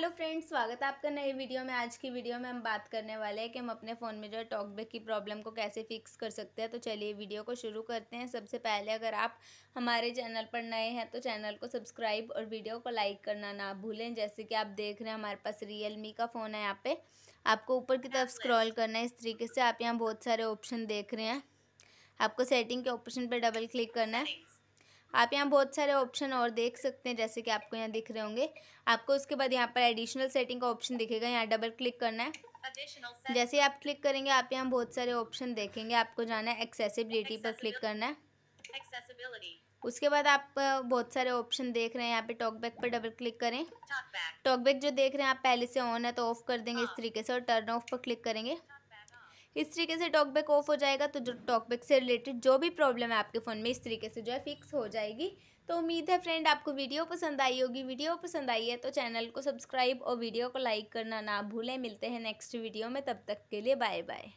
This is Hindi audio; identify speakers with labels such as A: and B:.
A: हेलो फ्रेंड्स स्वागत है आपका नए वीडियो में आज की वीडियो में हम बात करने वाले हैं कि हम अपने फ़ोन में जो है टॉकबैक की प्रॉब्लम को कैसे फिक्स कर सकते हैं तो चलिए वीडियो को शुरू करते हैं सबसे पहले अगर आप हमारे चैनल पर नए हैं तो चैनल को सब्सक्राइब और वीडियो को लाइक करना ना भूलें जैसे कि आप देख रहे हैं हमारे पास रियल का फ़ोन है यहाँ पर आपको ऊपर की तरफ स्क्रॉल करना है इस तरीके से आप यहाँ बहुत सारे ऑप्शन देख रहे हैं आपको सेटिंग के ऑप्शन पर डबल क्लिक करना है आप यहाँ बहुत सारे ऑप्शन और देख सकते हैं जैसे कि आपको यहाँ दिख रहे होंगे आपको उसके बाद यहाँ पर एडिशनल सेटिंग का ऑप्शन दिखेगा यहाँ डबल क्लिक करना है जैसे आप क्लिक करेंगे आप यहाँ बहुत सारे ऑप्शन देखेंगे आपको जाना है एक्सेसिबिलिटी पर क्लिक करना है उसके बाद आप बहुत सारे ऑप्शन देख रहे हैं यहाँ पे टॉकबैक पर डबल क्लिक करें टॉकबैक जो देख रहे हैं आप पहले से ऑन है तो ऑफ कर देंगे हाँ। इस तरीके से और टर्न ऑफ पर क्लिक करेंगे इस तरीके से टॉकबैक ऑफ हो जाएगा तो जो टॉकबैक से रिलेटेड जो भी प्रॉब्लम है आपके फ़ोन में इस तरीके से जो है फिक्स हो जाएगी तो उम्मीद है फ्रेंड आपको वीडियो पसंद आई होगी वीडियो पसंद आई है तो चैनल को सब्सक्राइब और वीडियो को लाइक करना ना भूलें मिलते हैं नेक्स्ट वीडियो में तब तक के लिए बाय बाय